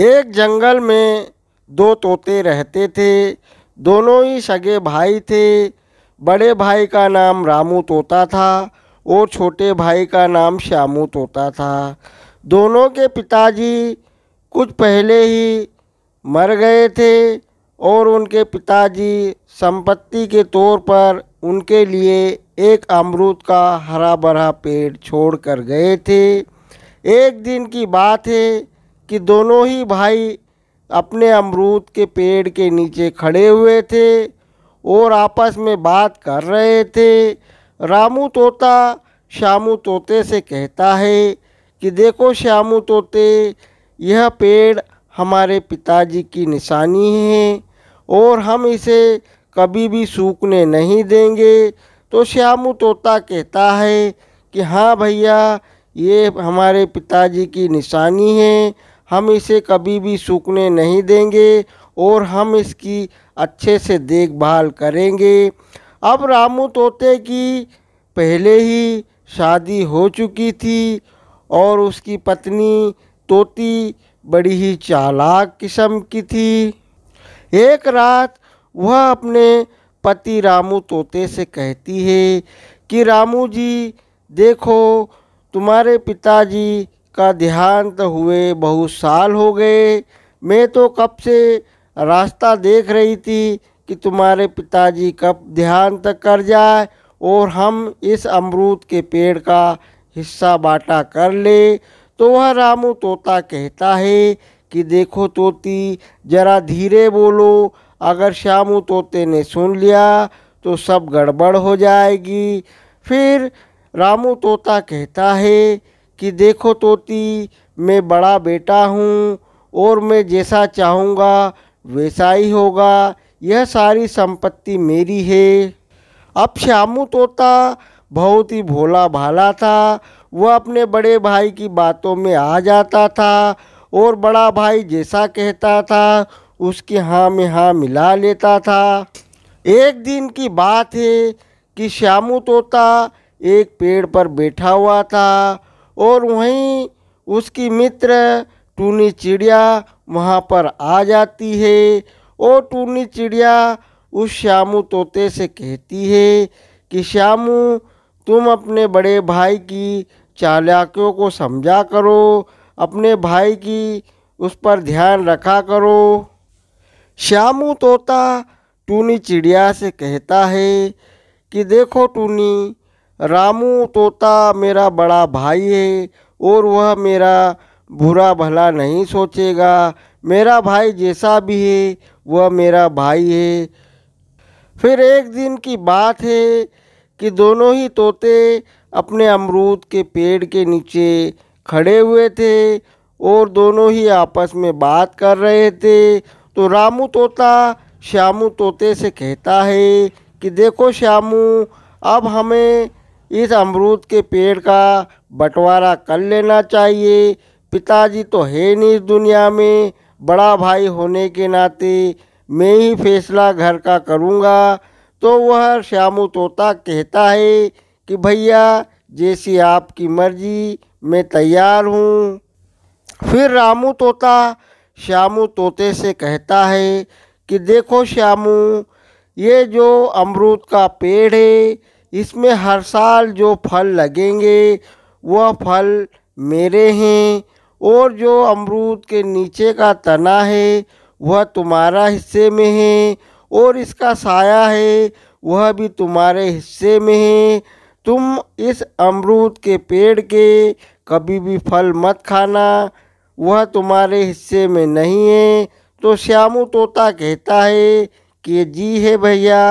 एक जंगल में दो तोते रहते थे दोनों ही सगे भाई थे बड़े भाई का नाम रामू तोता था और छोटे भाई का नाम श्यामू तोता था दोनों के पिताजी कुछ पहले ही मर गए थे और उनके पिताजी संपत्ति के तौर पर उनके लिए एक अमरूद का हरा भरा पेड़ छोड़ कर गए थे एक दिन की बात है कि दोनों ही भाई अपने अमरूद के पेड़ के नीचे खड़े हुए थे और आपस में बात कर रहे थे रामू तोता श्यामू तोते से कहता है कि देखो श्यामू तोते यह पेड़ हमारे पिताजी की निशानी है और हम इसे कभी भी सूखने नहीं देंगे तो श्यामू तोता कहता है कि हाँ भैया ये हमारे पिताजी की निशानी है हम इसे कभी भी सूखने नहीं देंगे और हम इसकी अच्छे से देखभाल करेंगे अब रामू तोते की पहले ही शादी हो चुकी थी और उसकी पत्नी तोती बड़ी ही चालाक किस्म की थी एक रात वह अपने पति रामू तोते से कहती है कि रामू जी देखो तुम्हारे पिताजी का देहांत हुए बहुत साल हो गए मैं तो कब से रास्ता देख रही थी कि तुम्हारे पिताजी कब देहांत कर जाए और हम इस अमरूद के पेड़ का हिस्सा बाँटा कर ले तो वह रामू तोता कहता है कि देखो तोती जरा धीरे बोलो अगर श्यामू तोते ने सुन लिया तो सब गड़बड़ हो जाएगी फिर रामू तोता कहता है कि देखो तोती मैं बड़ा बेटा हूँ और मैं जैसा चाहूँगा वैसा ही होगा यह सारी संपत्ति मेरी है अब श्यामू तोता बहुत ही भोला भाला था वह अपने बड़े भाई की बातों में आ जाता था और बड़ा भाई जैसा कहता था उसकी हाँ में हाँ मिला लेता था एक दिन की बात है कि श्यामू तोता एक पेड़ पर बैठा हुआ था और वहीं उसकी मित्र टूनी चिड़िया वहाँ पर आ जाती है और टूनी चिड़िया उस श्यामू तोते से कहती है कि श्यामू तुम अपने बड़े भाई की चालाकियों को समझा करो अपने भाई की उस पर ध्यान रखा करो श्यामू तोता टूनी चिड़िया से कहता है कि देखो टूनी रामू तोता मेरा बड़ा भाई है और वह मेरा बुरा भला नहीं सोचेगा मेरा भाई जैसा भी है वह मेरा भाई है फिर एक दिन की बात है कि दोनों ही तोते अपने अमरूद के पेड़ के नीचे खड़े हुए थे और दोनों ही आपस में बात कर रहे थे तो रामू तोता श्यामू तोते से कहता है कि देखो श्यामू अब हमें इस अमरूद के पेड़ का बंटवारा कर लेना चाहिए पिताजी तो है नहीं इस दुनिया में बड़ा भाई होने के नाते मैं ही फैसला घर का करूँगा तो वह श्यामू तोता कहता है कि भैया जैसी आपकी मर्जी मैं तैयार हूँ फिर रामू तोता श्यामू तोते से कहता है कि देखो श्यामू ये जो अमरूद का पेड़ है इसमें हर साल जो फल लगेंगे वह फल मेरे हैं और जो अमरूद के नीचे का तना है वह तुम्हारा हिस्से में है और इसका साया है वह भी तुम्हारे हिस्से में है तुम इस अमरूद के पेड़ के कभी भी फल मत खाना वह तुम्हारे हिस्से में नहीं है तो श्यामू तोता कहता है कि जी है भैया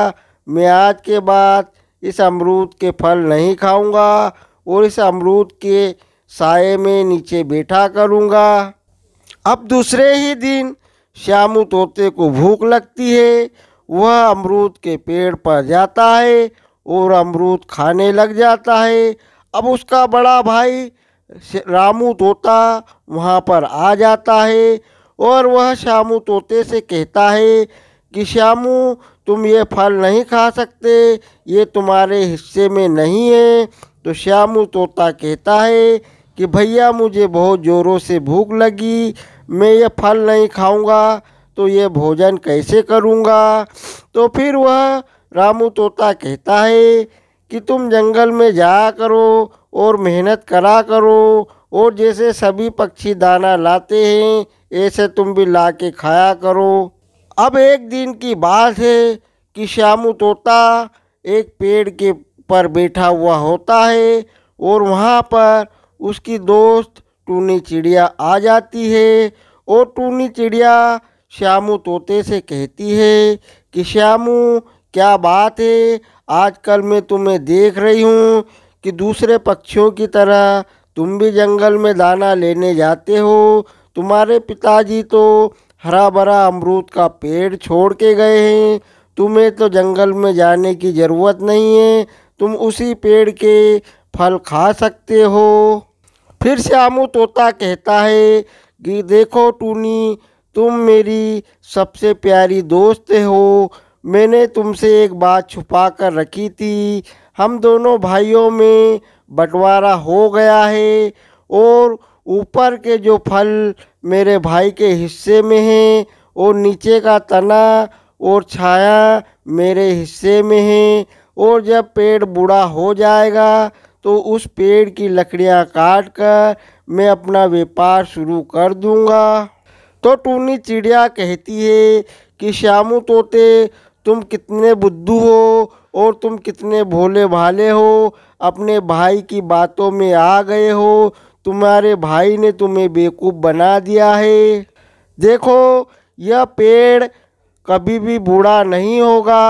मैं आज के बाद इस अमरूद के फल नहीं खाऊंगा और इस अमरूद के साय में नीचे बैठा करूंगा अब दूसरे ही दिन श्यामू तोते को भूख लगती है वह अमरूद के पेड़ पर जाता है और अमरूद खाने लग जाता है अब उसका बड़ा भाई रामू तोता वहाँ पर आ जाता है और वह श्यामू तोते से कहता है कि श्यामू तुम ये फल नहीं खा सकते ये तुम्हारे हिस्से में नहीं है तो श्यामू तोता कहता है कि भैया मुझे बहुत ज़ोरों से भूख लगी मैं ये फल नहीं खाऊंगा तो ये भोजन कैसे करूंगा तो फिर वह रामू तोता कहता है कि तुम जंगल में जाया करो और मेहनत करा करो और जैसे सभी पक्षी दाना लाते हैं ऐसे तुम भी ला के खाया करो अब एक दिन की बात है कि श्यामू तोता एक पेड़ के पर बैठा हुआ होता है और वहाँ पर उसकी दोस्त टूनी चिड़िया आ जाती है और टूनी चिड़िया श्यामू तोते से कहती है कि श्यामू क्या बात है आजकल मैं तुम्हें देख रही हूँ कि दूसरे पक्षियों की तरह तुम भी जंगल में दाना लेने जाते हो तुम्हारे पिताजी तो हरा भरा अमरूद का पेड़ छोड़ के गए हैं तुम्हें तो जंगल में जाने की ज़रूरत नहीं है तुम उसी पेड़ के फल खा सकते हो फिर श्यामू तोता कहता है कि देखो टूनी तुम मेरी सबसे प्यारी दोस्त हो मैंने तुमसे एक बात छुपा कर रखी थी हम दोनों भाइयों में बंटवारा हो गया है और ऊपर के जो फल मेरे भाई के हिस्से में हैं और नीचे का तना और छाया मेरे हिस्से में है और जब पेड़ बूढ़ा हो जाएगा तो उस पेड़ की लकड़ियां काट कर मैं अपना व्यापार शुरू कर दूंगा तो टूनी चिड़िया कहती है कि श्यामू तोते तुम कितने बुद्धू हो और तुम कितने भोले भाले हो अपने भाई की बातों में आ गए हो तुम्हारे भाई ने तुम्हें बेवकूफ़ बना दिया है देखो यह पेड़ कभी भी बूढ़ा नहीं होगा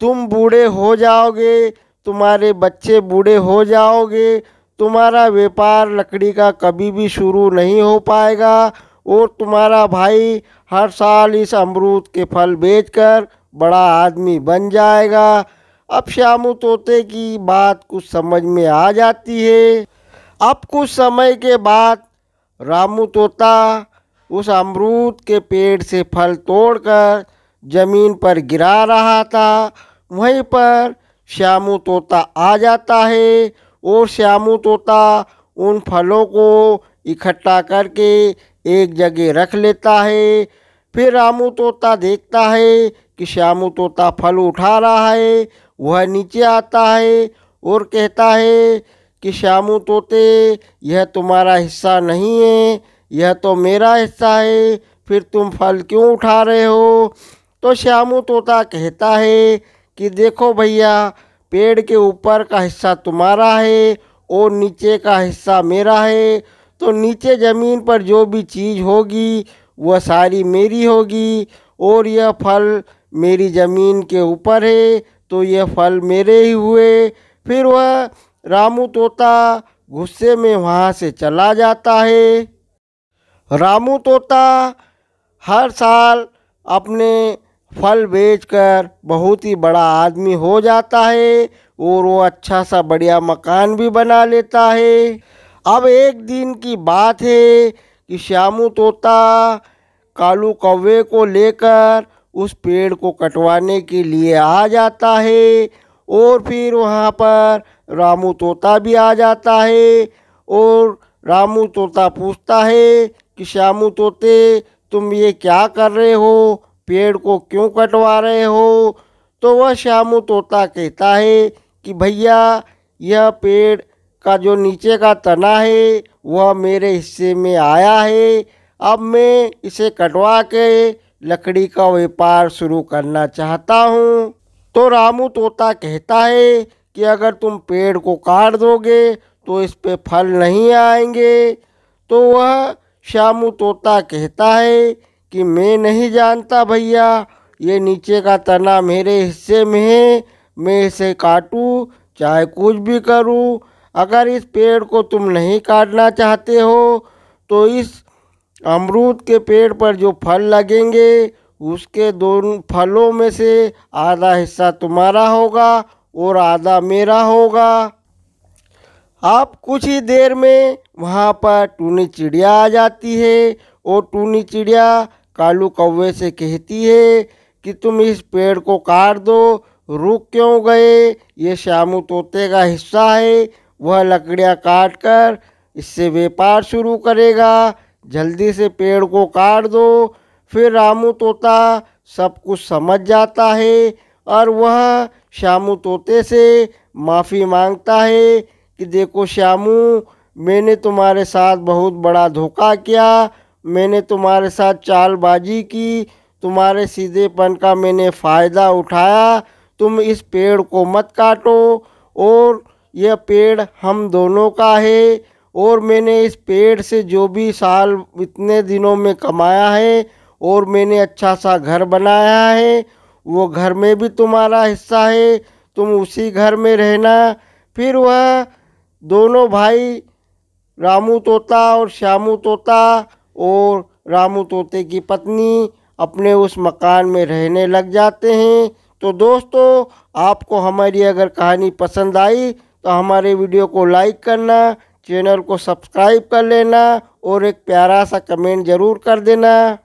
तुम बूढ़े हो जाओगे तुम्हारे बच्चे बूढ़े हो जाओगे तुम्हारा व्यापार लकड़ी का कभी भी शुरू नहीं हो पाएगा और तुम्हारा भाई हर साल इस अमरूद के फल बेचकर बड़ा आदमी बन जाएगा अब श्यामू तोते की बात कुछ समझ में आ जाती है अब कुछ समय के बाद रामू तोता उस अमरूद के पेड़ से फल तोड़कर ज़मीन पर गिरा रहा था वहीं पर श्यामू तोता आ जाता है और श्यामू तोता उन फलों को इकट्ठा करके एक जगह रख लेता है फिर रामू तोता देखता है कि श्यामू तोता फल उठा रहा है वह नीचे आता है और कहता है कि श्यामू तोते यह तुम्हारा हिस्सा नहीं है यह तो मेरा हिस्सा है फिर तुम फल क्यों उठा रहे हो तो श्यामू तोता कहता है कि देखो भैया पेड़ के ऊपर का हिस्सा तुम्हारा है और नीचे का हिस्सा मेरा है तो नीचे ज़मीन पर जो भी चीज़ होगी वह सारी मेरी होगी और यह फल मेरी ज़मीन के ऊपर है तो यह फल मेरे ही हुए फिर वह रामू तोता गुस्से में वहाँ से चला जाता है रामू तोता हर साल अपने फल बेचकर बहुत ही बड़ा आदमी हो जाता है और वो अच्छा सा बढ़िया मकान भी बना लेता है अब एक दिन की बात है कि श्यामू तोता कालू कौवे को लेकर उस पेड़ को कटवाने के लिए आ जाता है और फिर वहाँ पर रामू तोता भी आ जाता है और रामू तोता पूछता है कि श्यामू तोते तुम ये क्या कर रहे हो पेड़ को क्यों कटवा रहे हो तो वह श्यामू तोता कहता है कि भैया यह पेड़ का जो नीचे का तना है वह मेरे हिस्से में आया है अब मैं इसे कटवा के लकड़ी का व्यापार शुरू करना चाहता हूँ तो रामू तोता कहता है कि अगर तुम पेड़ को काट दोगे तो इस पे फल नहीं आएंगे तो वह श्यामू तोता कहता है कि मैं नहीं जानता भैया ये नीचे का तना मेरे हिस्से में है मैं इसे काटूँ चाहे कुछ भी करूँ अगर इस पेड़ को तुम नहीं काटना चाहते हो तो इस अमरूद के पेड़ पर जो फल लगेंगे उसके दोनों फलों में से आधा हिस्सा तुम्हारा होगा और आधा मेरा होगा आप कुछ ही देर में वहाँ पर टूनी चिड़िया आ जाती है और टूनी चिड़िया कालू कौवे से कहती है कि तुम इस पेड़ को काट दो रुक क्यों गए ये श्यामू तोते का हिस्सा है वह लकड़ियाँ काट कर इससे व्यापार शुरू करेगा जल्दी से पेड़ को काट दो फिर रामू तोता सब कुछ समझ जाता है और वह श्यामू तोते से माफ़ी मांगता है कि देखो श्यामू मैंने तुम्हारे साथ बहुत बड़ा धोखा किया मैंने तुम्हारे साथ चालबाजी की तुम्हारे सीधेपन का मैंने फ़ायदा उठाया तुम इस पेड़ को मत काटो और यह पेड़ हम दोनों का है और मैंने इस पेड़ से जो भी साल इतने दिनों में कमाया है और मैंने अच्छा सा घर बनाया है वो घर में भी तुम्हारा हिस्सा है तुम उसी घर में रहना फिर वह दोनों भाई रामू तोता और श्यामू तोता और रामू तोते की पत्नी अपने उस मकान में रहने लग जाते हैं तो दोस्तों आपको हमारी अगर कहानी पसंद आई तो हमारे वीडियो को लाइक करना चैनल को सब्सक्राइब कर लेना और एक प्यारा सा कमेंट ज़रूर कर देना